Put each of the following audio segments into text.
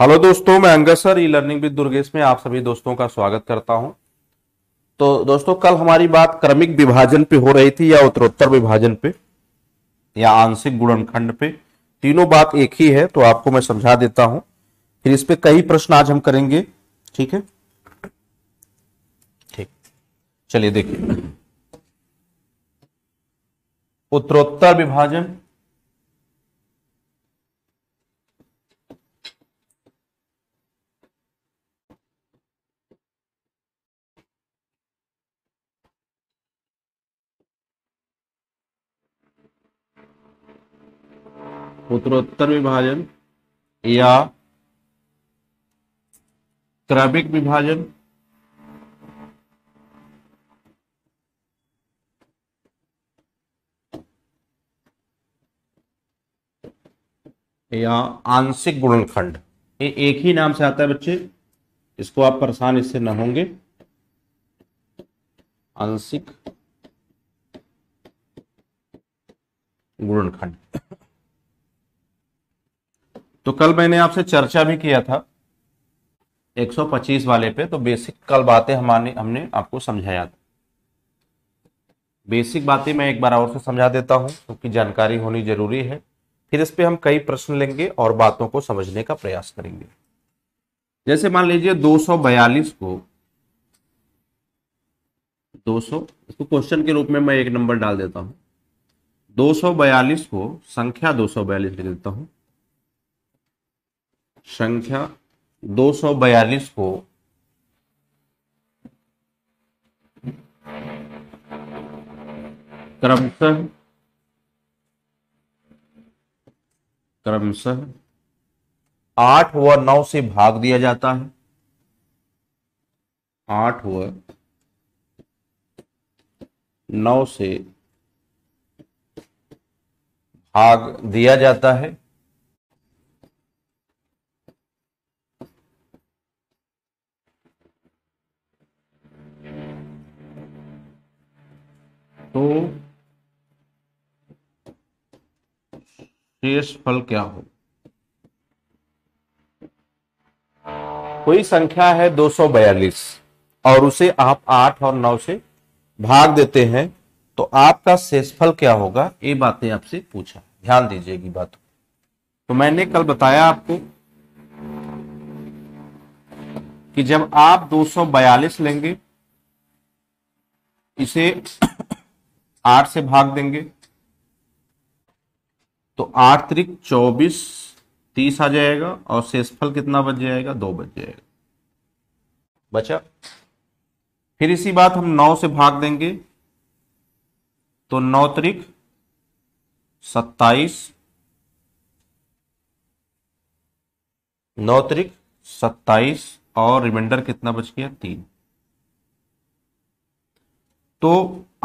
Hello दोस्तों मैं Angad sir e learning with Durgesh में आप सभी दोस्तों का स्वागत करता हूं तो दोस्तों कल हमारी बात क्रमिक विभाजन पे हो रही थी या उत्तरोत्तर विभाजन पे या आंशिक गुणनखंड पे तीनों बात एक ही है तो आपको मैं समझा देता हूं फिर इस पे कई प्रश्न आज हम करेंगे ठीक है ठीक चलिए देखिए उत्तरोत्तर विभाजन उत्तरोत्तर विभाजन या क्रमिक विभाजन या आंशिक गुणनखंड ये एक ही नाम से आता है बच्चे इसको आप परेशान इससे न होंगे आंशिक गुणनखंड तो कल मैंने आपसे चर्चा भी किया था 125 वाले पे तो बेसिक कल बातें हमारे हमने आपको समझाया था बेसिक बातें मैं एक बार और से समझा देता हूं क्योंकि तो जानकारी होनी जरूरी है फिर इस पर हम कई प्रश्न लेंगे और बातों को समझने का प्रयास करेंगे जैसे मान लीजिए 242 को 200 इसको क्वेश्चन के रूप में मैं एक नंबर डाल देता हूं 242 को संख्या 242 लिख देता हूं संख्या 242 को क्रमशः क्रमशः आठ व नौ से भाग दिया जाता है आठ व नौ से भाग दिया जाता है तो शेष फल क्या हो कोई संख्या है 242 और उसे आप 8 और 9 से भाग देते हैं तो आपका शेषफल क्या होगा ये बातें आपसे पूछा ध्यान दीजिएगी बात तो मैंने कल बताया आपको कि जब आप 242 लेंगे इसे आठ से भाग देंगे तो आठ तरीक चौबीस तीस आ जाएगा और शेषफल कितना बच जाएगा दो बच जाएगा बचा फिर इसी बात हम नौ से भाग देंगे तो नौ तरीक सत्ताईस नौ त्रिक सत्ताईस और रिमाइंडर कितना बच गया तीन तो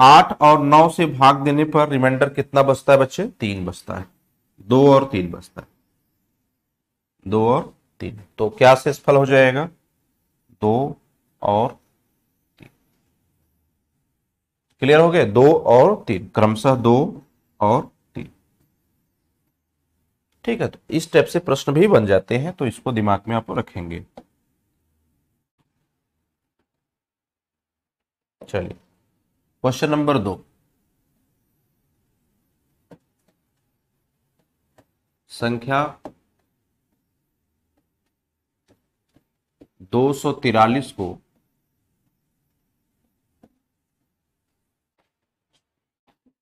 आठ और नौ से भाग देने पर रिमाइंडर कितना बचता है बच्चे तीन बचता है दो और तीन बचता है दो और तीन तो क्या शेषफल हो जाएगा दो और तीन क्लियर हो गए दो और तीन क्रमशः दो और तीन ठीक है तो इस टाइप से प्रश्न भी बन जाते हैं तो इसको दिमाग में आप रखेंगे चलिए क्वेश्चन नंबर दो संख्या दो सौ तिरालीस को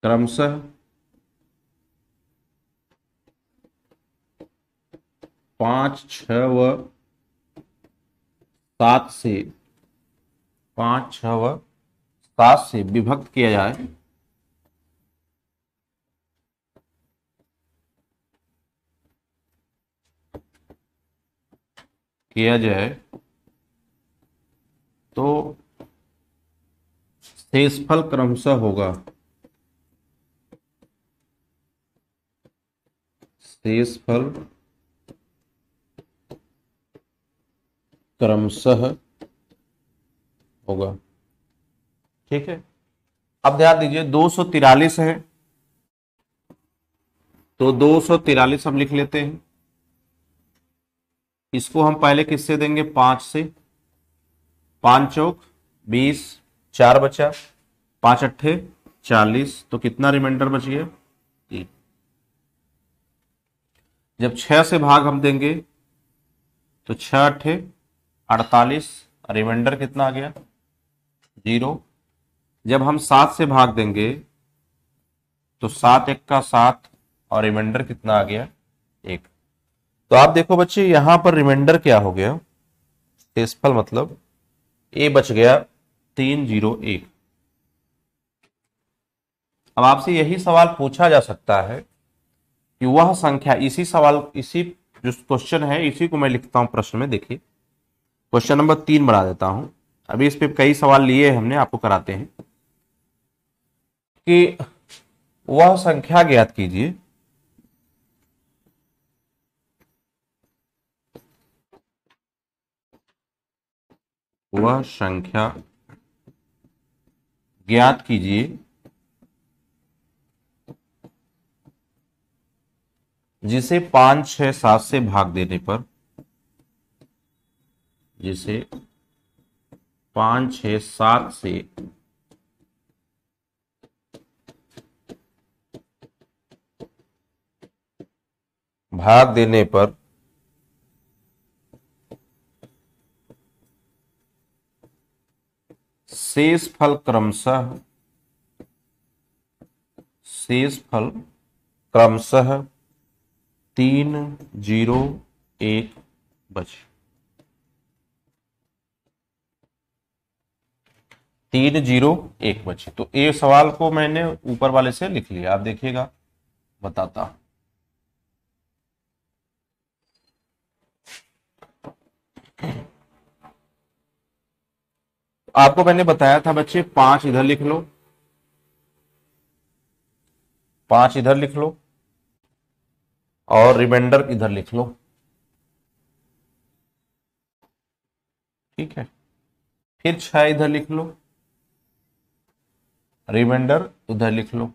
क्रमशः पांच छ व सात से पांच छ व सात से विभक्त किया जाए किया जाए तो शेषफल क्रमशः होगा शेषफल क्रमशः होगा ठीक है अब ध्यान दीजिए दो सौ तिरालीस है तो दो सौ तिरालीस हम लिख लेते हैं इसको हम पहले किससे देंगे पांच से पांच चौक बीस चार बचा पांच अट्ठे चालीस तो कितना रिमाइंडर बच गया तीन जब छह से भाग हम देंगे तो छह अट्ठे अड़तालीस रिमाइंडर कितना आ गया जीरो जब हम सात से भाग देंगे तो सात एक का सात और रिमाइंडर कितना आ गया एक तो आप देखो बच्चे यहां पर रिमाइंडर क्या हो गया शेषफल मतलब ए बच गया तीन जीरो एक अब आपसे यही सवाल पूछा जा सकता है कि वह संख्या इसी सवाल इसी जो क्वेश्चन है इसी को मैं लिखता हूं प्रश्न में देखिए क्वेश्चन नंबर तीन बना देता हूं अभी इस पे कई सवाल लिए हमने आपको कराते हैं कि वह संख्या ज्ञात कीजिए वह संख्या ज्ञात कीजिए जिसे पांच छह सात से भाग देने पर जिसे पांच छह सात से भाग देने पर शेष फल क्रमशः शेष फल क्रमशः तीन जीरो एक बचे तीन जीरो एक बचे तो ये सवाल को मैंने ऊपर वाले से लिख लिया आप देखिएगा बताता हूं आपको मैंने बताया था बच्चे पांच इधर लिख लो पांच इधर लिख लो और रिमाइंडर इधर लिख लो ठीक है फिर छह इधर लिख लो रिमाइंडर उधर लिख लो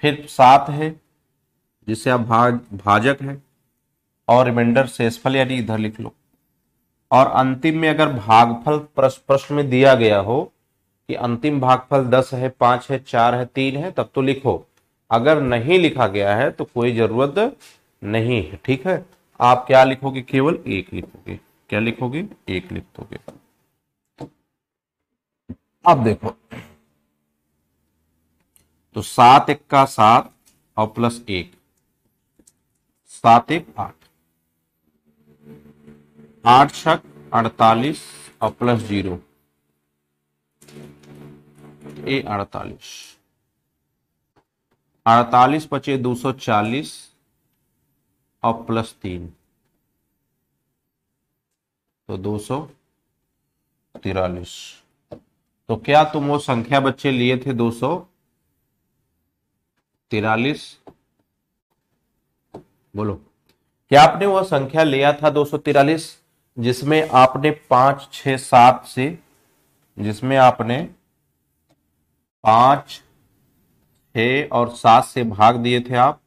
फिर सात है जिसे आप भाग भाजक है और रिमाइंडर सेसफल यानी इधर लिख लो और अंतिम में अगर भागफल प्रश्न में दिया गया हो कि अंतिम भागफल दस है पांच है चार है तीन है तब तो लिखो अगर नहीं लिखा गया है तो कोई जरूरत नहीं है ठीक है आप क्या लिखोगे केवल एक लिखोगे क्या लिखोगे एक लिखोगे अब देखो तो सात एक का सात और प्लस एक सात एक आठ आठ शक अड़तालीस और प्लस जीरो ए अड़तालीस अड़तालीस पचे दो सौ चालीस और प्लस तीन तो दो सौ तिरालीस तो क्या तुम वो संख्या बच्चे लिए थे दो सौ तिरालीस बोलो क्या आपने वो संख्या लिया था दो सौ तिरालीस जिसमें आपने पांच छ सात से जिसमें आपने पांच छ और सात से भाग दिए थे आप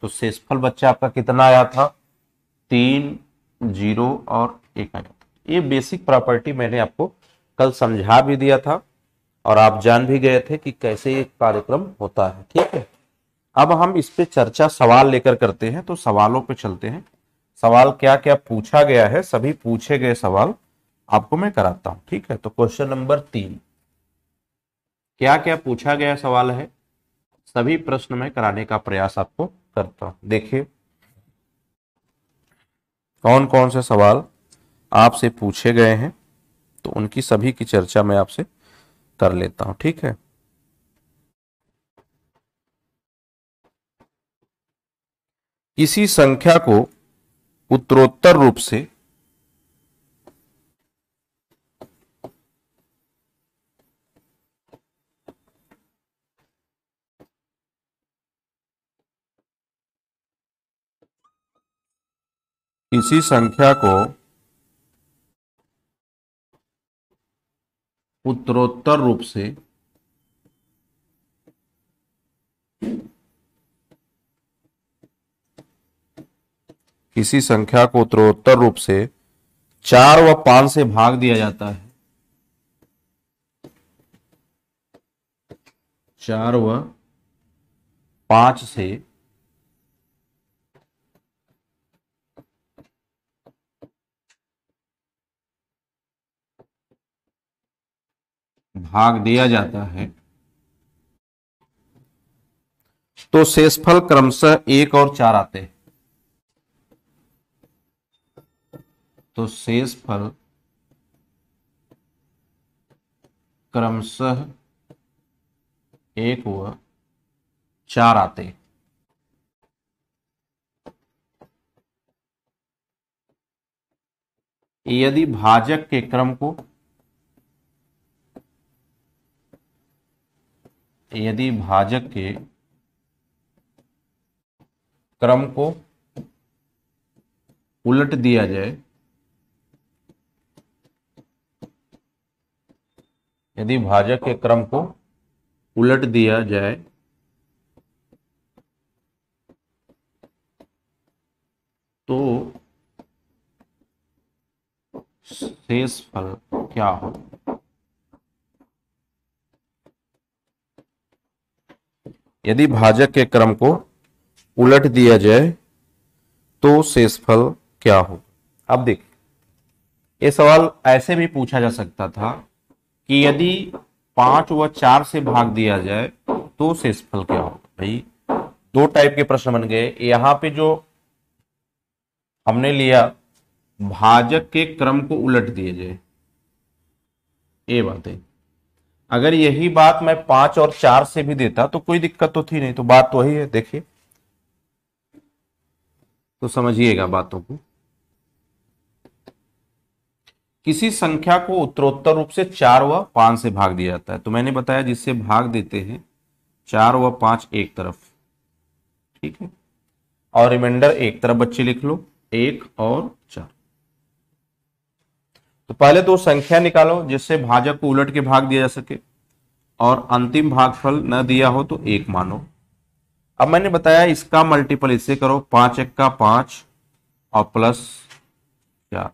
तो शेषफल बच्चा आपका कितना आया था तीन जीरो और एक आया था ये बेसिक प्रॉपर्टी मैंने आपको कल समझा भी दिया था और आप जान भी गए थे कि कैसे ये कार्यक्रम होता है ठीक है अब हम इस पे चर्चा सवाल लेकर करते हैं तो सवालों पे चलते हैं सवाल क्या क्या पूछा गया है सभी पूछे गए सवाल आपको मैं कराता हूं ठीक है तो क्वेश्चन नंबर तीन क्या क्या पूछा गया सवाल है सभी प्रश्न में कराने का प्रयास आपको करता हूं देखिए कौन कौन से सवाल आपसे पूछे गए हैं तो उनकी सभी की चर्चा मैं आपसे कर लेता हूं ठीक है किसी संख्या को उत्तरोत्तर रूप से इसी संख्या को उत्तरोत्तर रूप से किसी संख्या को उत्तरोत्तर रूप से चार व पांच से भाग दिया जाता है चार व पांच से भाग दिया जाता है तो शेषफल क्रमशः एक और चार आते हैं तो शेष फल क्रमशः एक व चार आते यदि भाजक के क्रम को यदि भाजक के क्रम को उलट दिया जाए यदि भाजक के क्रम को उलट दिया जाए तो शेष फल क्या हो यदि भाजक के क्रम को उलट दिया जाए तो शेषफल क्या हो अब देख ये सवाल ऐसे भी पूछा जा सकता था कि यदि पांच व चार से भाग दिया जाए तो शेषफल क्या होगा भाई दो टाइप के प्रश्न बन गए यहां पे जो हमने लिया भाजक के क्रम को उलट दिए जाए ये बात है अगर यही बात मैं पांच और चार से भी देता तो कोई दिक्कत तो थी नहीं तो बात तो वही है देखिए तो समझिएगा बातों को किसी संख्या को उत्तरोत्तर रूप से चार व पांच से भाग दिया जाता है तो मैंने बताया जिससे भाग देते हैं चार व पांच एक तरफ ठीक है और रिमाइंडर एक तरफ बच्चे लिख लो एक और चार तो पहले तो संख्या निकालो जिससे भाजक को उलट के भाग दिया जा सके और अंतिम भागफल न दिया हो तो एक मानो अब मैंने बताया इसका मल्टीपल इससे करो पांच एक का पांच और प्लस चार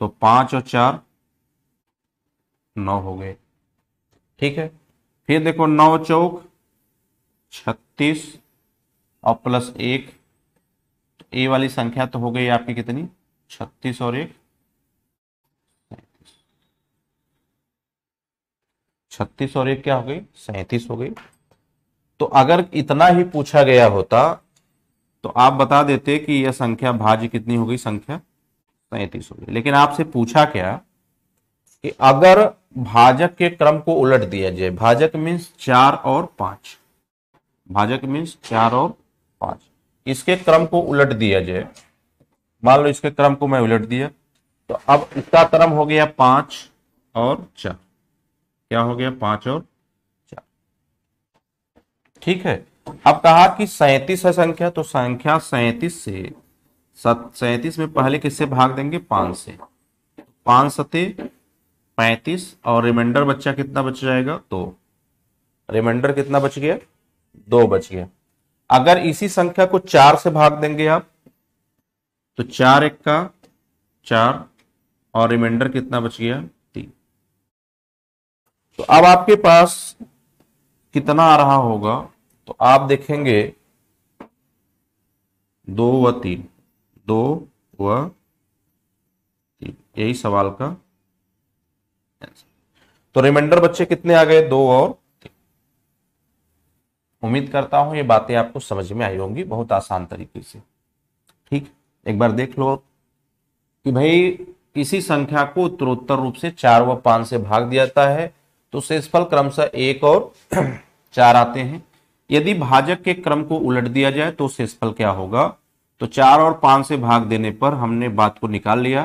तो पांच और चार नौ हो गए ठीक है फिर देखो नौ चौक छत्तीस और प्लस एक तो ए वाली संख्या तो हो गई आपकी कितनी छत्तीस और एक छत्तीस और एक क्या हो गई सैतीस हो गई तो अगर इतना ही पूछा गया होता तो आप बता देते कि यह संख्या भाज्य कितनी हो गई संख्या सैंतीस हो गई लेकिन आपसे पूछा क्या कि अगर भाजक के क्रम को उलट दिया जाए भाजक मीन्स चार और पांच भाजक मीन्स चार और पांच इसके क्रम को उलट दिया जाए मान लो इसके क्रम को मैं उलट दिया तो अब इसका क्रम हो गया पांच और चार क्या हो गया पांच और चार ठीक है अब कहा कि सैतीस है संख्या तो संख्या सैतीस से सत में पहले किससे भाग देंगे पांच से पांच सते पैतीस और रिमाइंडर बच्चा कितना बच जाएगा दो रिमाइंडर कितना बच गया दो बच गया अगर इसी संख्या को चार से भाग देंगे आप तो चार एक का चार और रिमाइंडर कितना बच गया तीन तो अब आपके पास कितना आ रहा होगा तो आप देखेंगे दो व तीन दो व तीन यही सवाल का तो रिमाइंडर बच्चे कितने आ गए दो और उम्मीद करता हूं ये बातें आपको समझ में आई होंगी बहुत आसान तरीके से ठीक एक बार देख लो कि भाई किसी संख्या को उत्तरोत्तर रूप से चार व पांच से भाग दिया जाता है तो शेषफल क्रमशः एक और चार आते हैं यदि भाजक के क्रम को उलट दिया जाए तो शेषफल क्या होगा तो चार और पांच से भाग देने पर हमने बात को निकाल लिया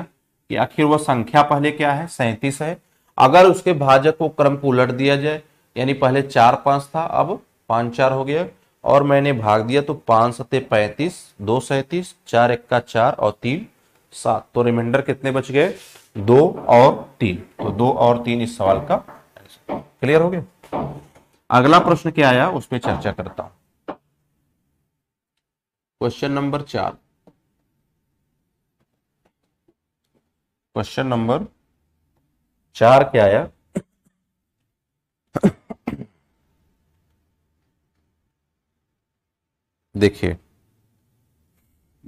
कि आखिर वह संख्या पहले क्या है सैंतीस है अगर उसके भाजक को क्रम को उलट दिया जाए यानी पहले चार पांच था अब पांच चार हो गया और मैंने भाग दिया तो पांच सत्य पैंतीस दो सैतीस चार इक्का चार और तीन सात तो रिमाइंडर कितने बच गए दो और तीन तो दो और तीन इस सवाल का क्लियर हो गया अगला प्रश्न क्या आया उस पर चर्चा करता हूं क्वेश्चन नंबर चार क्वेश्चन नंबर चार क्या आया देखिए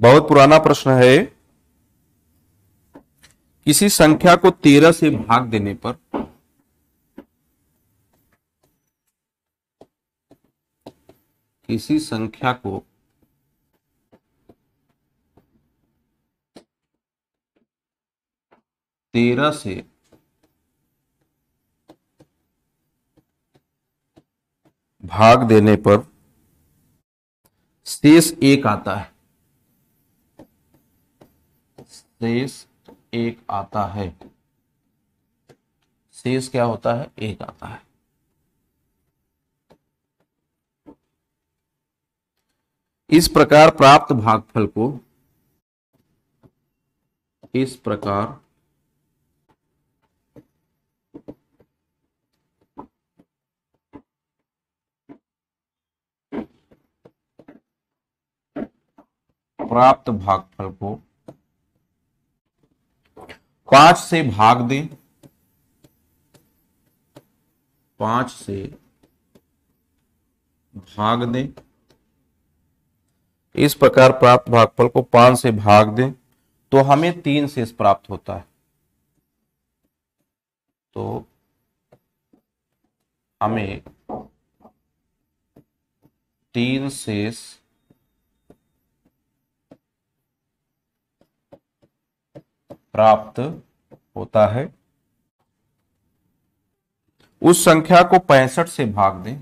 बहुत पुराना प्रश्न है किसी संख्या को तेरह से भाग देने पर किसी संख्या को तेरह से भाग देने पर शेष एक आता है शेष एक आता है शेष क्या होता है एक आता है इस प्रकार प्राप्त भागफल को इस प्रकार प्राप्त भागफल को पांच से भाग दें पांच से भाग दें इस प्रकार प्राप्त भागफल को पांच से भाग दें तो हमें तीन शेष प्राप्त होता है तो हमें तीन शेष प्राप्त होता है उस संख्या को पैंसठ से भाग दें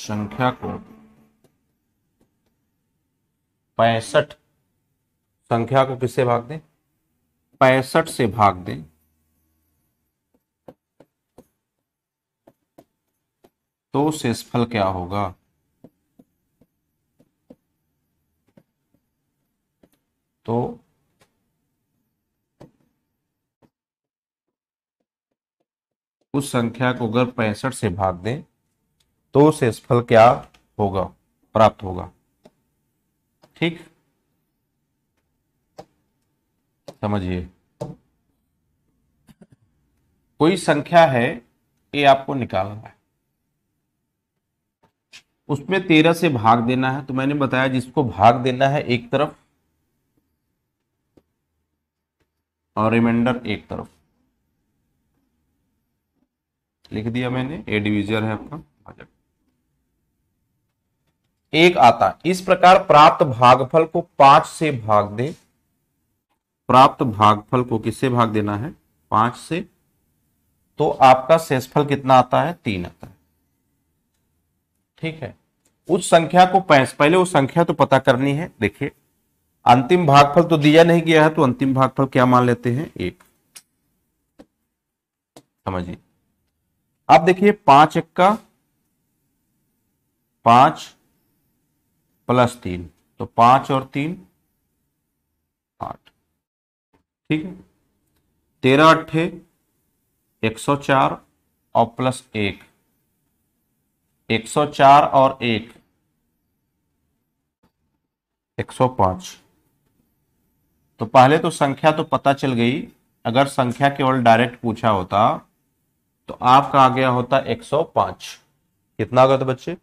संख्या को पैंसठ संख्या को किससे भाग दें पैंसठ से भाग दें तो शेषफल क्या होगा तो उस संख्या को अगर पैंसठ से भाग दें तो शेषफल क्या होगा प्राप्त होगा ठीक समझिए कोई संख्या है ये आपको निकालना है उसमें तेरह से भाग देना है तो मैंने बताया जिसको भाग देना है एक तरफ और रिमाइंडर एक तरफ लिख दिया मैंने ए डिविजन है आपका भाजक एक आता इस प्रकार प्राप्त भागफल को पांच से भाग दे प्राप्त भागफल को किससे भाग देना है पांच से तो आपका शेषफल कितना आता है तीन आता है ठीक है उस संख्या को पैंस पहले उस संख्या तो पता करनी है देखिए अंतिम भागफल तो दिया नहीं गया है तो अंतिम भागफल क्या मान लेते हैं एक समझिए आप देखिए पांच इक्का पांच प्लस तीन तो पांच और तीन आठ ठीक है तेरह अट्ठे एक सौ चार और प्लस एक एक सौ चार और एक एक सौ पांच तो पहले तो संख्या तो पता चल गई अगर संख्या केवल डायरेक्ट पूछा होता तो आपका आ गया होता 105 कितना आ गया था बच्चे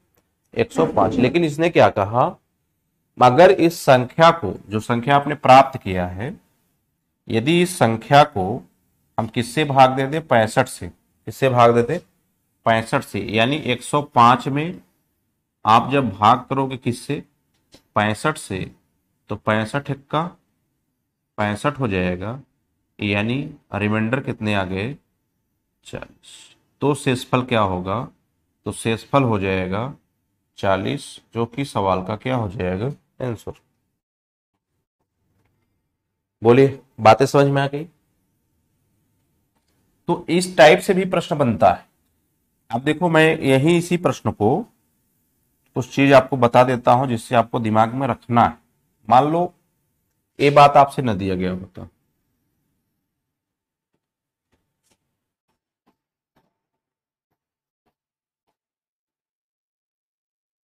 105 लेकिन इसने क्या कहा मगर इस संख्या को जो संख्या आपने प्राप्त किया है यदि इस संख्या को हम किससे भाग देते पैंसठ से किससे भाग देते पैंसठ से यानी 105 में आप जब भाग करोगे किससे पैंसठ से तो पैंसठ इक्का पैंसठ हो जाएगा यानी रिमाइंडर कितने आ गए चालीस तो शेषफल क्या होगा तो शेषफल हो जाएगा चालीस जो कि सवाल का क्या हो जाएगा आंसर बोलिए बातें समझ में आ गई तो इस टाइप से भी प्रश्न बनता है अब देखो मैं यही इसी प्रश्न को कुछ चीज आपको बता देता हूं जिससे आपको दिमाग में रखना है मान लो ये बात आपसे न दिया गया होता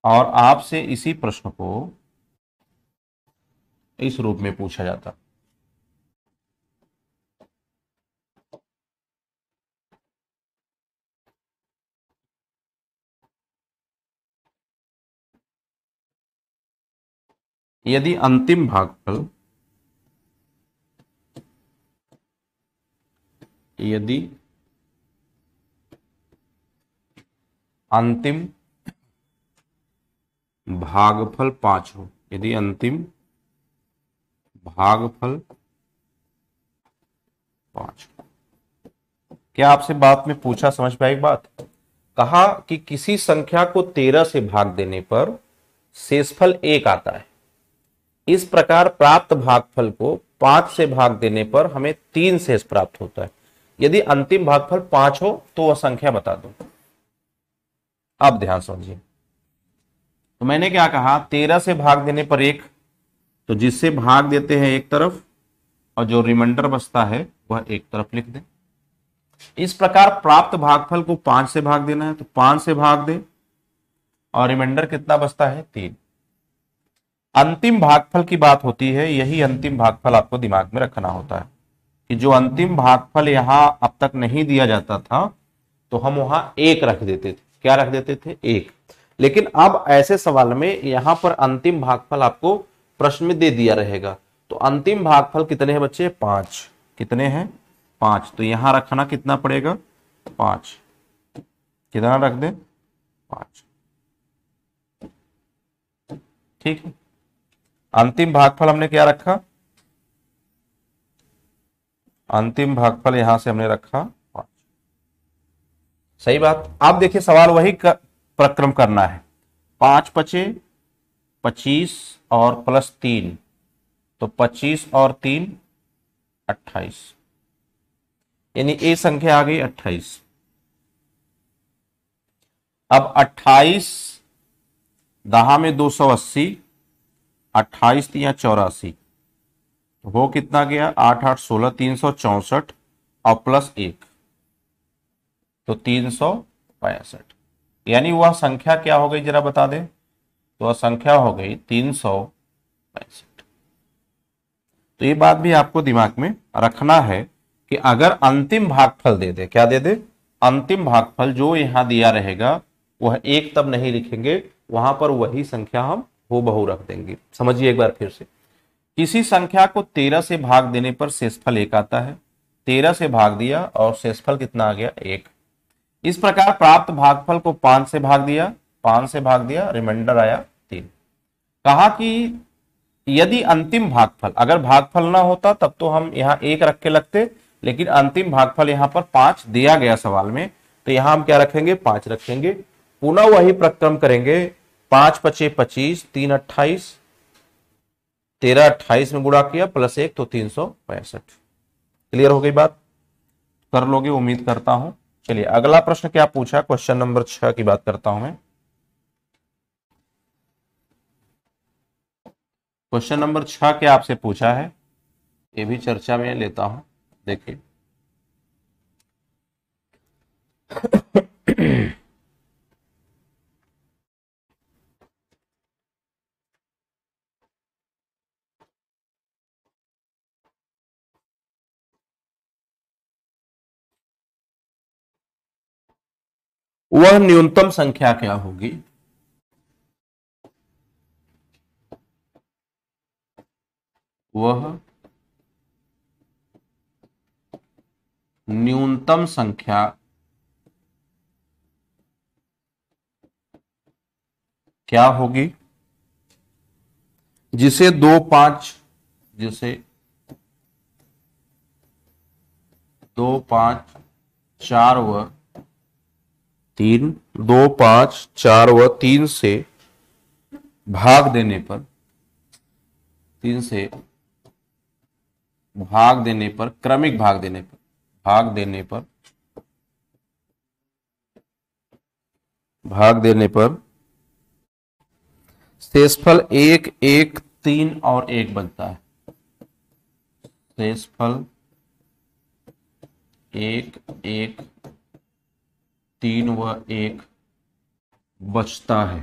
और आपसे इसी प्रश्न को इस रूप में पूछा जाता यदि अंतिम भागफल यदि अंतिम भागफल पांच हो यदि अंतिम भागफल पांच हो क्या आपसे बात में पूछा समझ एक बात कहा कि किसी संख्या को तेरह से भाग देने पर शेषफल एक आता है इस प्रकार प्राप्त भागफल को पांच से भाग देने पर हमें तीन शेष प्राप्त होता है यदि अंतिम भागफल पांच हो तो वह संख्या बता दो अब ध्यान समझिए तो मैंने क्या कहा तेरह से भाग देने पर एक तो जिससे भाग देते हैं एक तरफ और जो रिमाइंडर बचता है वह एक तरफ लिख दें इस प्रकार प्राप्त भागफल को पांच से भाग देना है तो पांच से भाग दे और रिमाइंडर कितना बचता है तीन अंतिम भागफल की बात होती है यही अंतिम भागफल आपको दिमाग में रखना होता है कि जो अंतिम भागफल यहां अब तक नहीं दिया जाता था तो हम वहां एक रख देते थे क्या रख देते थे एक लेकिन अब ऐसे सवाल में यहां पर अंतिम भागफल आपको प्रश्न में दे दिया रहेगा तो अंतिम भागफल कितने हैं बच्चे पांच कितने हैं पांच तो यहां रखना कितना पड़ेगा पांच कितना रख दे पांच ठीक है अंतिम भागफल हमने क्या रखा अंतिम भागफल यहां से हमने रखा सही बात आप देखिए सवाल वही कर, प्रक्रम करना है पांच पचे पच्चीस और प्लस तीन तो पच्चीस और तीन अट्ठाईस यानी ए संख्या आ गई अट्ठाईस अब अट्ठाईस दहा में दो सौ अस्सी अट्ठाईस या चौरासी वो कितना गया आठ आठ सोलह तीन सौ चौसठ और प्लस एक तो तीन सौ पैंसठ यानी वह संख्या क्या हो गई जरा बता दें तो वह संख्या हो गई तीन सौ पैंसठ तो ये बात भी आपको दिमाग में रखना है कि अगर अंतिम भागफल दे दे क्या दे दे अंतिम भागफल जो यहां दिया रहेगा वह एक तब नहीं लिखेंगे वहां पर वही संख्या हम हो बहु रख देंगे समझिए एक बार फिर से इसी संख्या को तेरह से भाग देने पर शेषफल एक आता है तेरह से भाग दिया और शेषफल कितना आ गया एक इस प्रकार प्राप्त भागफल को पांच से भाग दिया पांच से भाग दिया रिमाइंडर आया तीन कहा कि यदि अंतिम भागफल अगर भागफल ना होता तब तो हम यहाँ एक रख के लगते लेकिन अंतिम भागफल यहां पर पांच दिया गया सवाल में तो यहां हम क्या रखेंगे पांच रखेंगे पुनः वही प्रक्रम करेंगे पांच पचे पच्चीस तीन अट्ठाईस तेरह अट्ठाईस में गुड़ा किया प्लस एक तो तीन सौ पैंसठ क्लियर हो गई बात कर लोगे उम्मीद करता हूं चलिए अगला प्रश्न क्या पूछा क्वेश्चन नंबर छह की बात करता हूं मैं क्वेश्चन नंबर छह क्या आपसे पूछा है ये भी चर्चा में लेता हूं देखिए वह न्यूनतम संख्या क्या होगी वह न्यूनतम संख्या क्या होगी जिसे दो पांच जिसे दो पांच चार व तीन दो पांच चार व तीन से भाग देने पर तीन से भाग देने पर क्रमिक भाग देने पर भाग देने पर भाग देने पर शेषफल एक एक तीन और एक बनता है शेषफल एक एक तीन व एक बचता है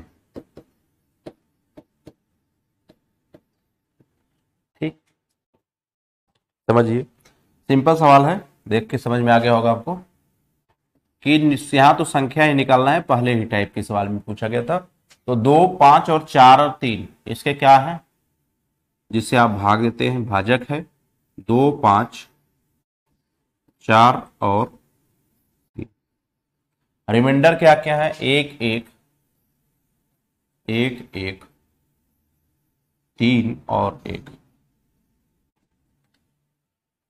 ठीक समझिए सिंपल सवाल है देख के समझ में आ गया होगा आपको कि यहां तो संख्या ही निकालना है पहले ही टाइप के सवाल में पूछा गया था तो दो पांच और चार और तीन इसके क्या है जिसे आप भाग देते हैं भाजक है दो पांच चार और रिमाइंडर क्या क्या है एक एक एक एक तीन और एक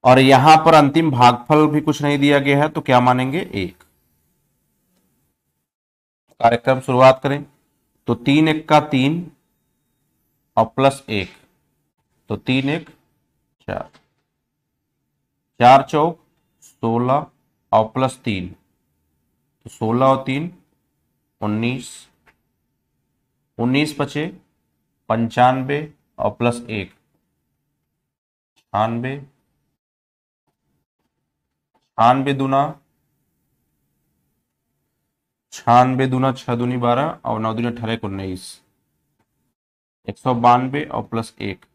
और यहां पर अंतिम भागफल भी कुछ नहीं दिया गया है तो क्या मानेंगे एक कार्यक्रम शुरुआत करें तो तीन एक का तीन और प्लस एक तो तीन एक चार चार चौक सोलह और प्लस तीन तो सोलह और तीन उन्नीस उन्नीस पचे पंचानबे और प्लस एक छानबे छानवे दूना छानवे दुना छह दूनी बारह और नौ दुनिया अठारह उन्नीस एक सौ बानबे और प्लस एक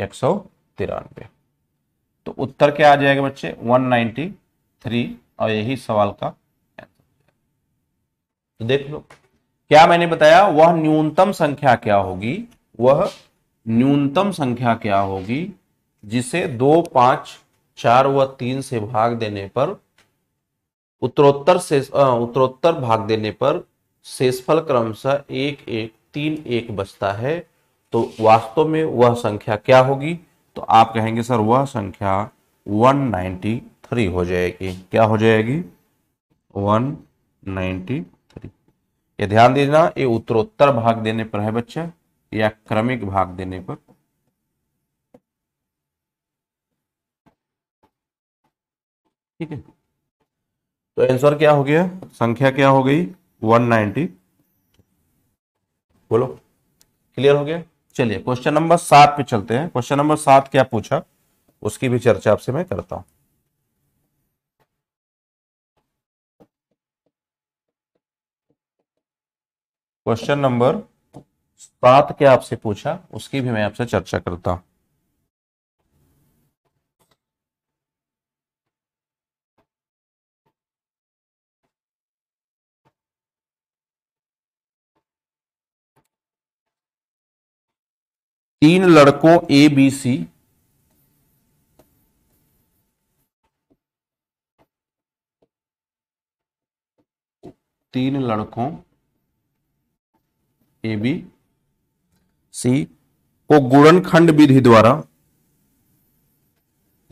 एक सौ तिरानबे तो उत्तर क्या आ जाएगा बच्चे 193 और यही सवाल का तो देख लो क्या मैंने बताया वह न्यूनतम संख्या क्या होगी वह न्यूनतम संख्या क्या होगी जिसे दो पांच चार व तीन से भाग देने पर उत्तरोत्तर से उत्तरोत्तर भाग देने पर शेषफल क्रमशः एक एक तीन एक बचता है तो वास्तव में वह संख्या क्या होगी तो आप कहेंगे सर वह संख्या 193 हो जाएगी क्या हो जाएगी 193 ये ध्यान देना ये उत्तरोत्तर भाग देने पर है बच्चे या क्रमिक भाग देने पर ठीक है तो आंसर क्या हो गया संख्या क्या हो गई 190 बोलो क्लियर हो गया चलिए क्वेश्चन नंबर सात पे चलते हैं क्वेश्चन नंबर सात क्या पूछा उसकी भी चर्चा आपसे मैं करता हूं क्वेश्चन नंबर सात क्या आपसे पूछा उसकी भी मैं आपसे चर्चा करता हूं तीन लड़कों ए बी सी तीन लड़कों ए बी सी को गुणनखंड विधि द्वारा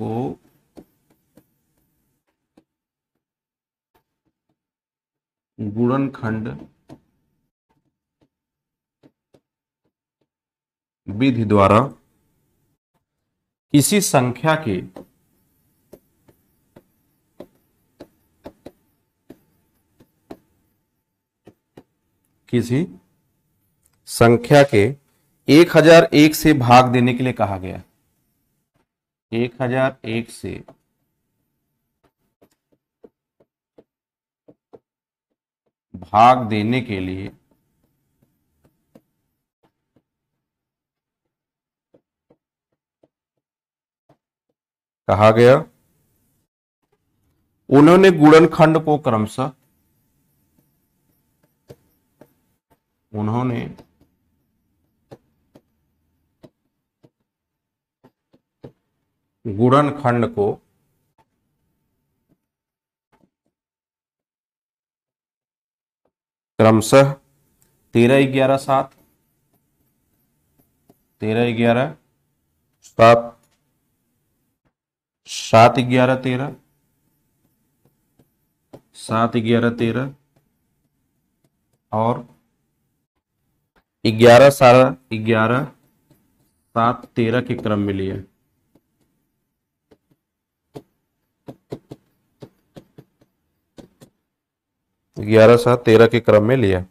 को गुणनखंड विधि द्वारा किसी संख्या के किसी संख्या के 1001 से भाग देने के लिए कहा गया 1001 से भाग देने के लिए कहा गया उन्होंने गुणनखंड को क्रमशः उन्होंने गुणनखंड को क्रमशः तेरह ग्यारह सात तेरह ग्यारह सात सात ग्यारह तेरह सात ग्यारह तेरह और ग्यारह साढ़े ग्यारह सात तेरह के क्रम में लिया ग्यारह सात तेरह के क्रम में लिया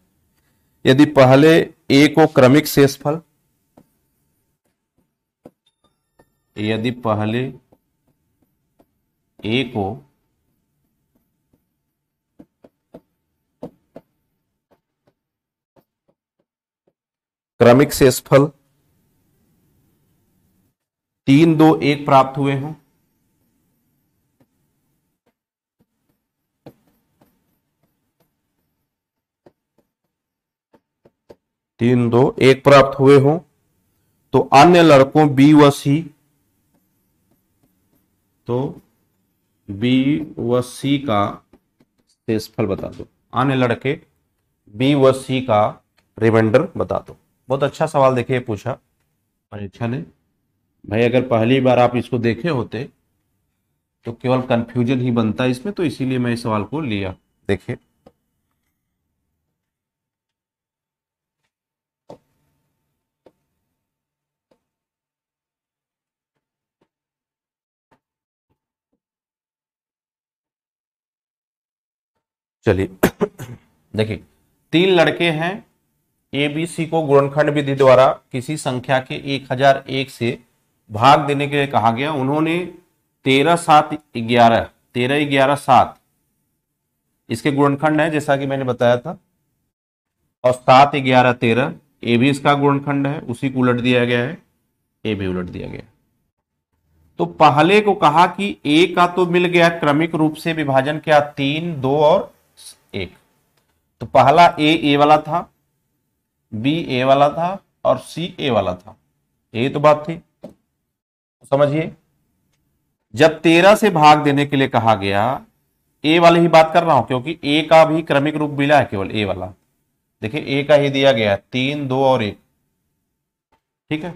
यदि पहले ए को क्रमिक शेषफल यदि पहले ए को क्रमिक से शेषफल तीन दो एक प्राप्त हुए हैं तीन दो एक प्राप्त हुए हो तो अन्य लड़कों बी व सी तो बी व सी का शेषफल बता दो आने लड़के बी व सी का रिमाइंडर बता दो बहुत अच्छा सवाल देखिए पूछा परीक्षा ने भाई अगर पहली बार आप इसको देखे होते तो केवल कन्फ्यूजन ही बनता है इसमें तो इसीलिए मैं इस सवाल को लिया देखिए चलिए देखिए तीन लड़के हैं ए बी सी को गुणनखंड विधि द्वारा किसी संख्या के 1001 से भाग देने के लिए कहा गया उन्होंने तेरह सात ग्यारह तेरह ग्यारह सात इसके गुणनखंड है जैसा कि मैंने बताया था और सात ग्यारह तेरह ए भी इसका गुणनखंड है उसी को उलट दिया गया है ए भी उलट दिया गया तो पहले को कहा कि ए का तो मिल गया क्रमिक रूप से विभाजन क्या तीन दो और एक तो पहला ए ए वाला था बी ए वाला था और सी ए वाला था यही तो बात थी समझिए जब तेरह से भाग देने के लिए कहा गया ए वाले ही बात कर रहा हूं क्योंकि ए का भी क्रमिक रूप मिला है केवल ए वाला देखिए ए का ही दिया गया तीन दो और एक ठीक है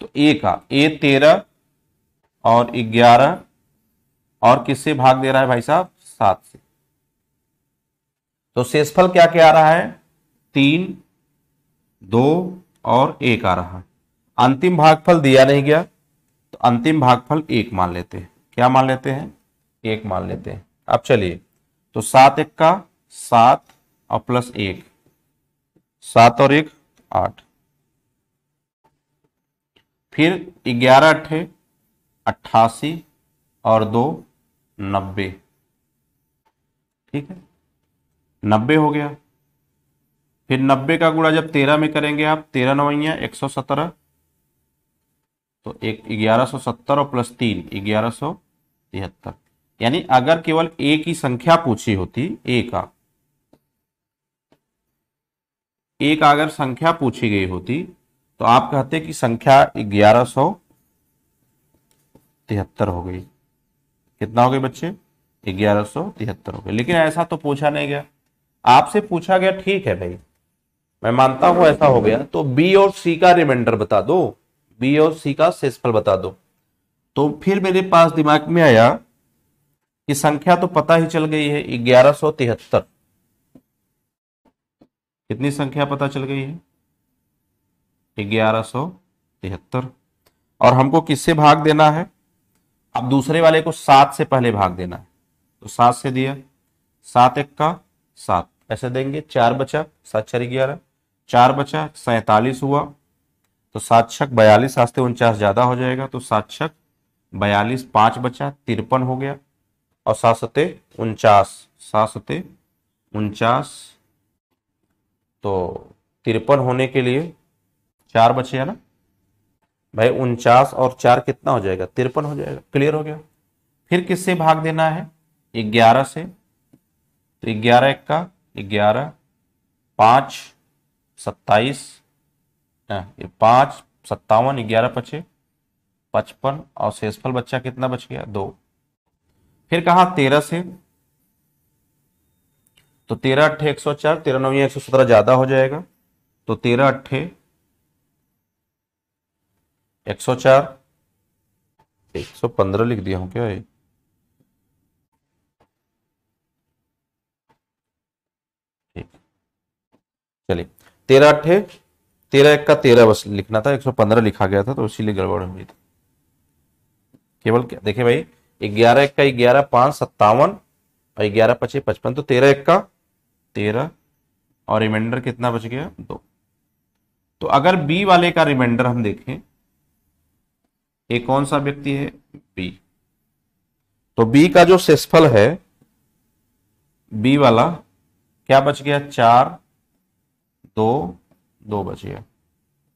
तो ए का ए तेरह और ग्यारह और किससे भाग दे रहा है भाई साहब सात से तो शेषफल क्या क्या आ रहा है तीन दो और एक आ रहा है अंतिम भागफल दिया नहीं गया तो अंतिम भागफल एक मान लेते हैं क्या मान लेते हैं एक मान लेते हैं अब चलिए तो सात एक का सात और प्लस एक सात और एक आठ फिर ग्यारह अट्ठे अट्ठासी और दो नब्बे ठीक है नब्बे हो गया फिर नब्बे का गुणा जब तेरह में करेंगे आप तेरह नवैया एक सौ सत्रह तो एक ग्यारह सौ सत्तर और प्लस तीन ग्यारह सौ तिहत्तर यानी अगर केवल ए की संख्या पूछी होती ए का एक अगर संख्या पूछी गई होती तो आप कहते कि संख्या ग्यारह सौ तिहत्तर हो गई कितना हो गई बच्चे ग्यारह सौ तिहत्तर हो गए लेकिन ऐसा तो पूछा नहीं गया आपसे पूछा गया ठीक है भाई मैं मानता हूं ऐसा हो गया तो बी और सी का रिमाइंडर बता दो बी और सी का शेषफल बता दो तो फिर मेरे पास दिमाग में आया कि संख्या तो पता ही चल गई है ग्यारह सौ तिहत्तर कितनी संख्या पता चल गई है ग्यारह सौ तिहत्तर और हमको किससे भाग देना है अब दूसरे वाले को सात से पहले भाग देना है तो सात से दिया सात एक का सात ऐसे देंगे चार बचा सात चार ग्यारह चार बचा सैतालीस हुआ तो सात छक बयालीस आस्ते तो उनचास ज्यादा हो जाएगा तो सात छक बयालीस पांच बचा तिरपन हो गया और सात सते उनचास सात सते उनचास तो तिरपन होने के लिए चार बचे है ना भाई उनचास और चार कितना हो जाएगा तिरपन हो जाएगा क्लियर हो गया फिर किससे भाग देना है ग्यारह से तो ग्यारह एक का ग्यारह पाँच सत्ताईस पाँच सत्तावन ग्यारह पचे पचपन और शेषफल बच्चा कितना बच गया दो फिर कहा तेरह से तो तेरह अट्ठे एक सौ चार तेरह नौ एक सौ सत्रह ज्यादा हो जाएगा तो तेरह अट्ठे एक सौ चार एक सौ पंद्रह लिख दिया हूं क्या है चलिए तेरह अट्ठे तेरह एक का तेरह बस लिखना था एक सौ पंद्रह लिखा गया था तो इसीलिए गड़बड़ हुई थी केवल क्या देखिए भाई ग्यारह एक का ग्यारह पांच सत्तावन और ग्यारह पचे पचपन तो तेरह एक का तेरह और रिमाइंडर कितना बच गया दो तो अगर बी वाले का रिमाइंडर हम देखें ये कौन सा व्यक्ति है बी तो बी का जो सेसफल है बी वाला क्या बच गया चार दो दो बची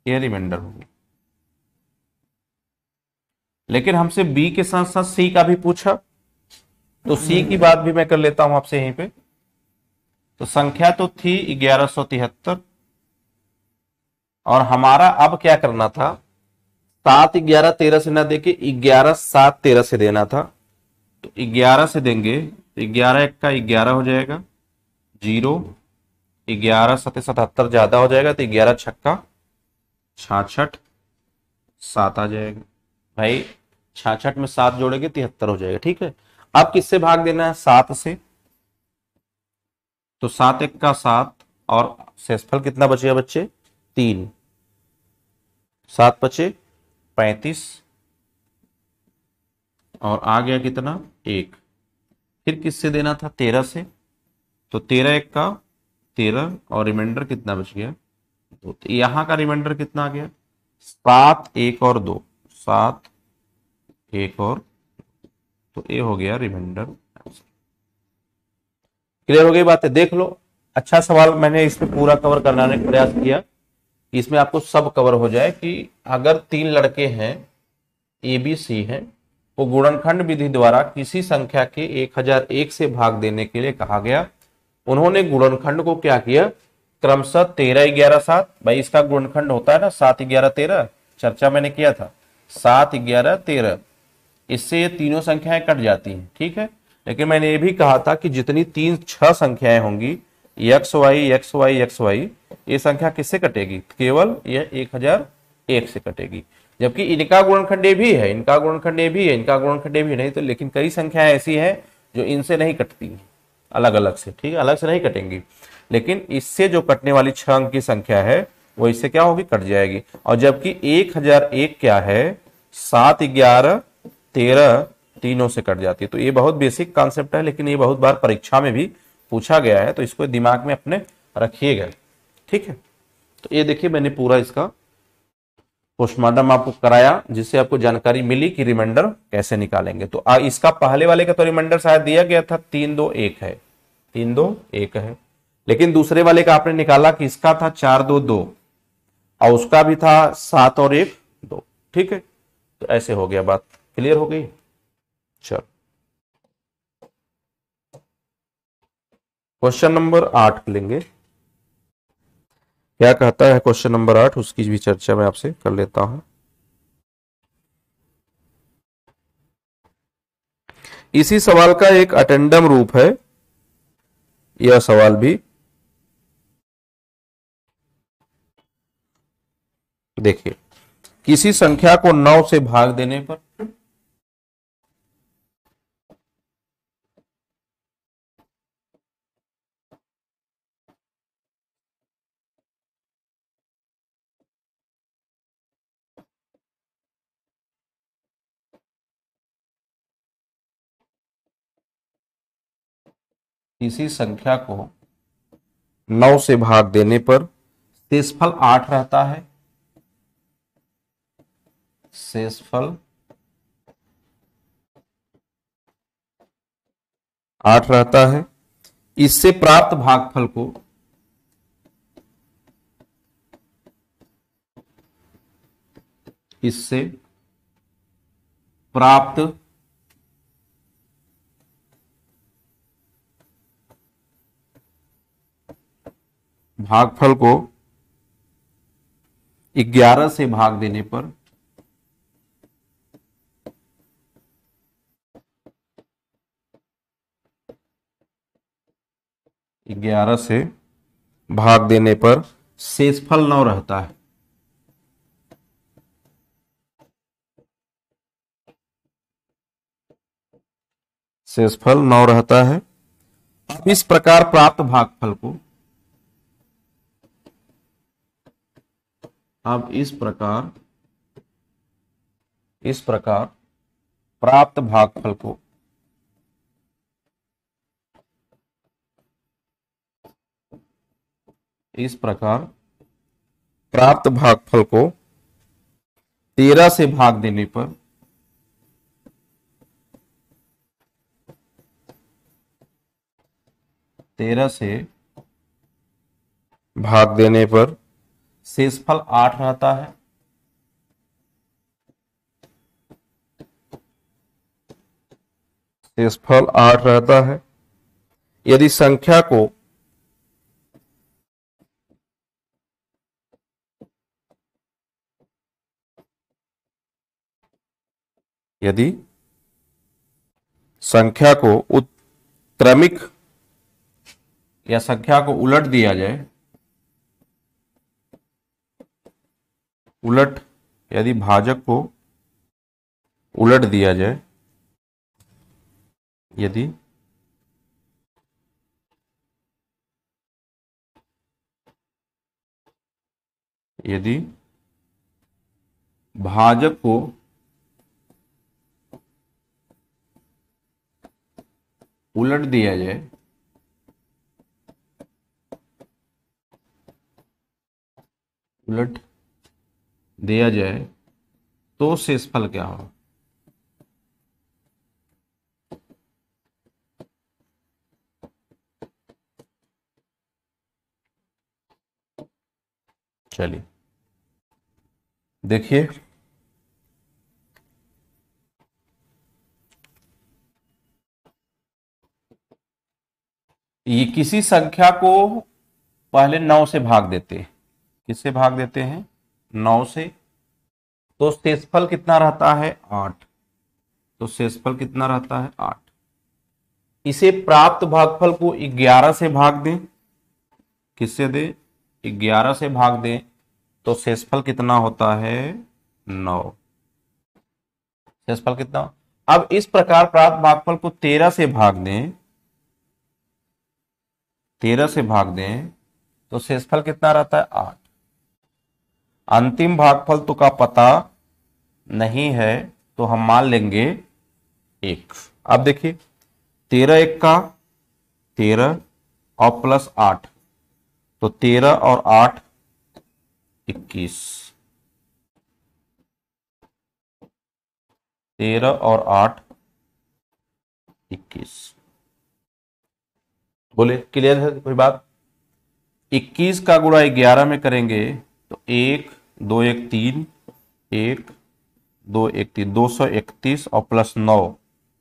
ये रिमाइंडर होगी लेकिन हमसे बी के साथ साथ सी का भी पूछा तो सी हम्म। की बात भी मैं कर लेता हूं आपसे यहीं पे तो संख्या तो थी ग्यारह सौ तिहत्तर और हमारा अब क्या करना था सात ग्यारह तेरह से ना देके ग्यारह सात तेरह से देना था तो ग्यारह से देंगे तो ग्यारह एक का ग्यारह हो जाएगा जीरो ग्यारह सत सतहत्तर ज्यादा हो जाएगा तो ग्यारह छक्का छाछठ सात आ जाएगा भाई छाछठ में सात जोड़ेंगे तिहत्तर हो जाएगा ठीक है अब किससे भाग देना है सात से तो सात एक का सात और शेषफल कितना बचेगा बच्चे तीन सात बचे पैंतीस और आ गया कितना एक फिर किससे देना था तेरह से तो तेरह एक का तेरह और रिमाइंडर कितना बच गया दो तो यहाँ का रिमाइंडर कितना आ गया सात एक और दो सात एक और तो ये हो गया रिमाइंडर क्लियर हो गई बात है देख लो अच्छा सवाल मैंने इसमें पूरा कवर कराने का प्रयास किया इसमें आपको सब कवर हो जाए कि अगर तीन लड़के हैं ए बी सी हैं वो तो गुणनखंड विधि द्वारा किसी संख्या के 1001 से भाग देने के लिए कहा गया उन्होंने गुणनखंड को क्या किया क्रमशः तेरह ग्यारह सात भाई इसका गुणनखंड होता है ना सात ग्यारह तेरह चर्चा मैंने किया था सात ग्यारह तेरह इससे ये तीनों संख्याएं कट जाती हैं ठीक है लेकिन मैंने ये भी कहा था कि जितनी तीन छह संख्याएं होंगी x y x y x y ये संख्या किससे कटेगी केवल यह एक हजार एक से कटेगी जबकि इनका गुणनखंड भी है इनका गुणनखंड भी है इनका गुणनखंड भी नहीं तो लेकिन कई संख्याएं ऐसी हैं जो इनसे नहीं कटती हैं अलग अलग से ठीक है अलग से नहीं कटेंगी लेकिन इससे जो कटने वाली छह अंक की संख्या है वो इससे क्या होगी कट जाएगी और जबकि एक हजार एक क्या है सात ग्यारह तेरह तीनों से कट जाती है तो ये बहुत बेसिक कॉन्सेप्ट है लेकिन ये बहुत बार परीक्षा में भी पूछा गया है तो इसको दिमाग में अपने रखिएगा ठीक है तो ये देखिए मैंने पूरा इसका पोस्टमार्टम आपको कराया जिससे आपको जानकारी मिली कि रिमाइंडर कैसे निकालेंगे तो आ, इसका पहले वाले का तो रिमाइंडर शायद दिया गया था तीन दो एक है तीन दो एक है लेकिन दूसरे वाले का आपने निकाला कि इसका था चार दो दो और उसका भी था सात और एक दो ठीक है तो ऐसे हो गया बात क्लियर हो गई चलो क्वेश्चन नंबर आठ लेंगे क्या कहता है क्वेश्चन नंबर आठ उसकी भी चर्चा मैं आपसे कर लेता हूं इसी सवाल का एक अटेंडम रूप है यह सवाल भी देखिए किसी संख्या को नौ से भाग देने पर किसी संख्या को नौ से भाग देने पर शेषफल आठ रहता है शेषफल आठ रहता है इससे प्राप्त भागफल को इससे प्राप्त भागफल को 11 से भाग देने पर ग्यारह से भाग देने पर शेषफल नौ रहता है शेषफल नौ रहता है अब इस प्रकार प्राप्त भागफल को अब इस प्रकार इस प्रकार प्राप्त भागफल को इस प्रकार प्राप्त भागफल को तेरह से भाग देने पर तेरह से भाग देने पर शेषफल आठ रहता है शेषफल आठ रहता है यदि संख्या को यदि संख्या को उत्क्रमिक या संख्या को उलट दिया जाए उलट यदि भाजक को उलट दिया जाए यदि यदि भाजक को उलट दिया जाए उलट दिया जाए तो शेषफल क्या हो चलिए देखिए ये किसी संख्या को पहले नौ से भाग देते हैं किससे भाग देते हैं नौ से तो शेषफल कितना रहता है आठ तो शेषफल कितना रहता है आठ इसे प्राप्त भागफल को ग्यारह से भाग दें किससे दे ग्यारह से भाग दें तो शेषफल कितना होता है नौ शेषफल कितना अब इस प्रकार प्राप्त भागफल को तेरह से भाग दें तेरह से भाग दें तो शेषफल कितना रहता है आठ अंतिम भागफल तो का पता नहीं है तो हम मान लेंगे एक अब देखिए तेरह एक का तेरह और प्लस आठ तो तेरह और आठ इक्कीस तेरह और आठ इक्कीस बोले क्लियर है कोई बात इक्कीस का गुणा ग्यारह में करेंगे तो एक दो एक तीन एक दो एक तीन दो सौ इकतीस और प्लस नौ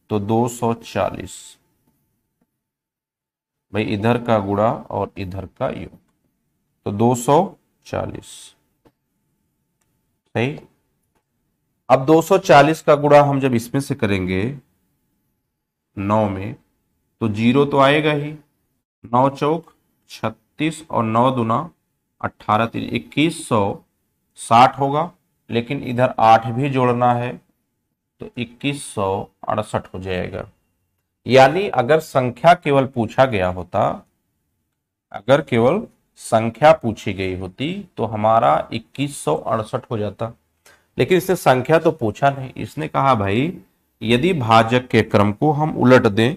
तो दो सौ चालीस भाई इधर का गुड़ा और इधर का योग तो दो सौ चालीस सही अब दो सौ चालीस का गुड़ा हम जब इसमें से करेंगे नौ में तो जीरो तो आएगा ही नौ चौक छत्तीस और नौ दुना अट्ठारह तीन तो इक्कीस सौ साठ होगा लेकिन इधर आठ भी जोड़ना है तो इक्कीस सौ अड़सठ हो जाएगा यानी अगर संख्या केवल पूछा गया होता अगर केवल संख्या पूछी गई होती तो हमारा इक्कीस सौ अड़सठ हो जाता लेकिन इसने संख्या तो पूछा नहीं इसने कहा भाई यदि भाजक के क्रम को हम उलट दें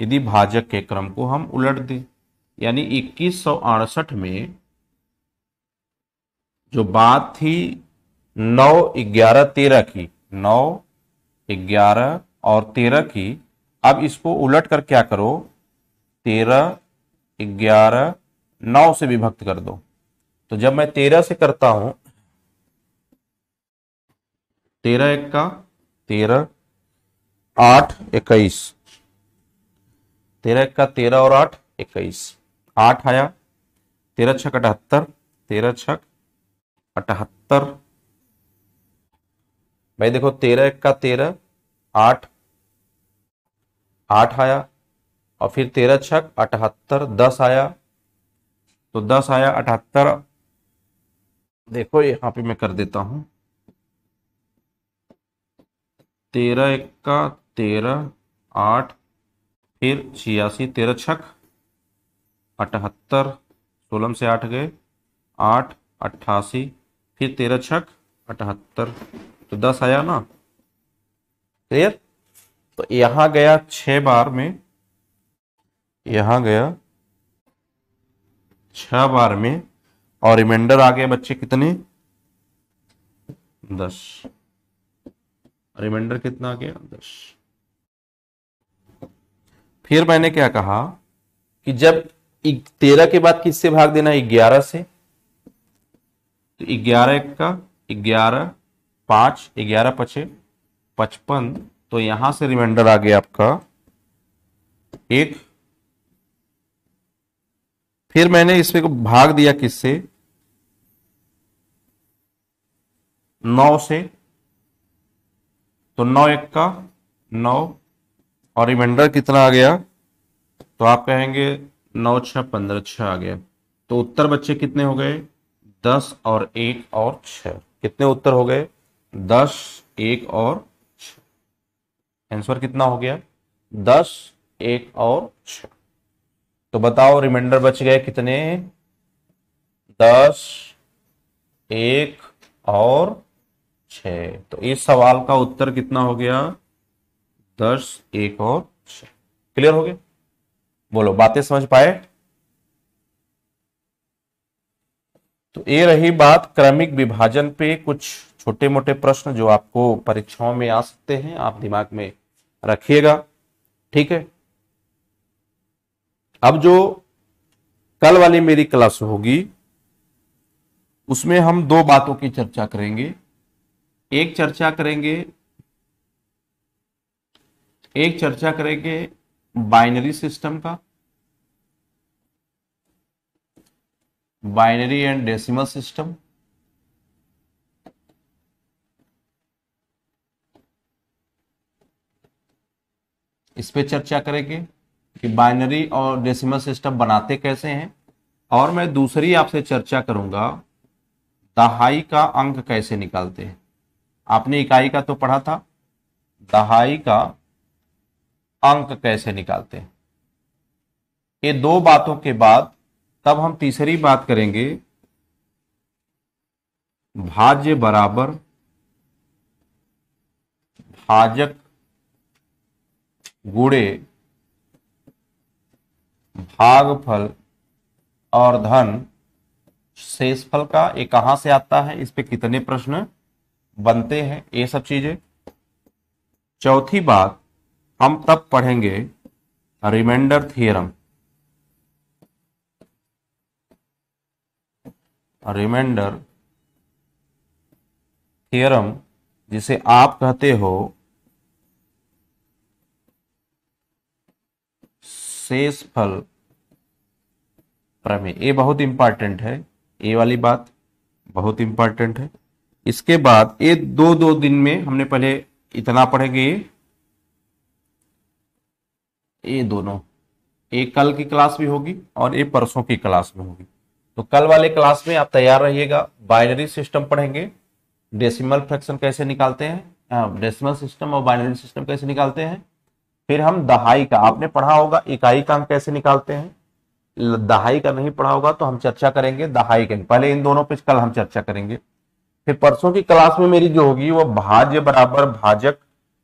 यदि भाजक के क्रम को हम उलट दें यानी इक्कीस में जो बात थी नौ ग्यारह तेरह की नौ ग्यारह और तेरह की अब इसको उलट कर क्या करो तेरह ग्यारह नौ से विभक्त कर दो तो जब मैं तेरह से करता हूं तेरह एक का तेरह आठ इक्कीस तेरह एक का तेरह और आठ इक्कीस आठ आया तेरह छक अठहत्तर तेरह छक अठहत्तर भाई देखो तेरह एक का तेरह आठ आठ आया और फिर तेरह छक अठहत्तर दस आया तो दस आया अठहत्तर देखो यहां पे मैं कर देता हूँ तेरह एक का तेरह आठ फिर छियासी तेरह छक अठहत्तर सोलह से आठ गए आठ अट्ठासी फिर तेरह छक अठहत्तर तो दस आया ना क्लियर तो यहां गया छ बार में यहां गया छह बार में और रिमाइंडर आ गया बच्चे कितने दस रिमाइंडर कितना आ गया दस फिर मैंने क्या कहा कि जब तेरह के बाद किससे भाग देना है ग्यारह से तो ग्यारह का ग्यारह पाँच ग्यारह पचे पचपन तो यहां से रिमाइंडर आ गया आपका एक फिर मैंने इसमें को भाग दिया किससे नौ से तो नौ एक का नौ और रिमाइंडर कितना आ गया तो आप कहेंगे नौ छह पंद्रह छह आ गया तो उत्तर बच्चे कितने हो गए दस और एक और छ कितने उत्तर हो गए दस एक और छ आंसर कितना हो गया दस एक और छ तो बताओ रिमाइंडर बच गए कितने दस एक और छ तो इस सवाल का उत्तर कितना हो गया दस एक और छ क्लियर हो गया बोलो बातें समझ पाए तो ये रही बात क्रमिक विभाजन पे कुछ छोटे मोटे प्रश्न जो आपको परीक्षाओं में आ सकते हैं आप दिमाग में रखिएगा ठीक है अब जो कल वाली मेरी क्लास होगी उसमें हम दो बातों की चर्चा करेंगे एक चर्चा करेंगे एक चर्चा करेंगे बाइनरी सिस्टम का बाइनरी एंड डेसिमल सिस्टम इस पे चर्चा करेंगे कि बाइनरी और डेसिमल सिस्टम बनाते कैसे हैं और मैं दूसरी आपसे चर्चा करूंगा दहाई का अंक कैसे निकालते हैं आपने इकाई का तो पढ़ा था दहाई का अंक कैसे निकालते हैं ये दो बातों के बाद तब हम तीसरी बात करेंगे भाज्य बराबर भाजक गुड़े भागफल और धन शेषफल का ये कहां से आता है इस पे कितने प्रश्न बनते हैं ये सब चीजें चौथी बात हम तब पढ़ेंगे रिमाइंडर थियरम रिमाइंडर थ्योरम जिसे आप कहते हो शेषफल प्रमेय ये बहुत इंपॉर्टेंट है ये वाली बात बहुत इंपॉर्टेंट है इसके बाद ये दो दो दिन में हमने पहले इतना पढ़ेंगे ये दोनों एक कल की क्लास भी होगी और एक परसों की क्लास में होगी तो कल वाले क्लास में आप तैयार रहिएगा बाइनरी सिस्टम पढ़ेंगे डेसिमल फ्रैक्शन कैसे निकालते हैं हाँ, डेसिमल सिस्टम और बाइनरी सिस्टम कैसे निकालते हैं फिर हम दहाई का आपने पढ़ा होगा इकाई का कैसे निकालते हैं दहाई का नहीं पढ़ा होगा तो हम चर्चा करेंगे दहाई का पहले इन दोनों पे कल हम चर्चा करेंगे फिर परसों की क्लास में मेरी जो होगी वो भाज्य बराबर भाजक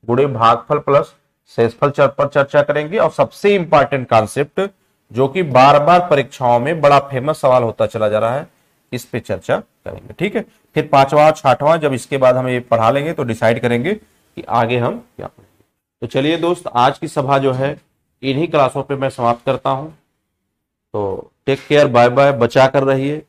गुड़े भागफल प्लस शेषफल पर चर्चा करेंगे और सबसे इंपॉर्टेंट कॉन्सेप्ट जो कि बार बार परीक्षाओं में बड़ा फेमस सवाल होता चला जा रहा है इस पे चर्चा करेंगे ठीक है फिर पांचवा छठवां जब इसके बाद हम ये पढ़ा लेंगे तो डिसाइड करेंगे कि आगे हम क्या पढ़ेंगे तो चलिए दोस्त आज की सभा जो है इन्हीं क्लासों पे मैं समाप्त करता हूँ तो टेक केयर बाय बाय बचा कर रहिए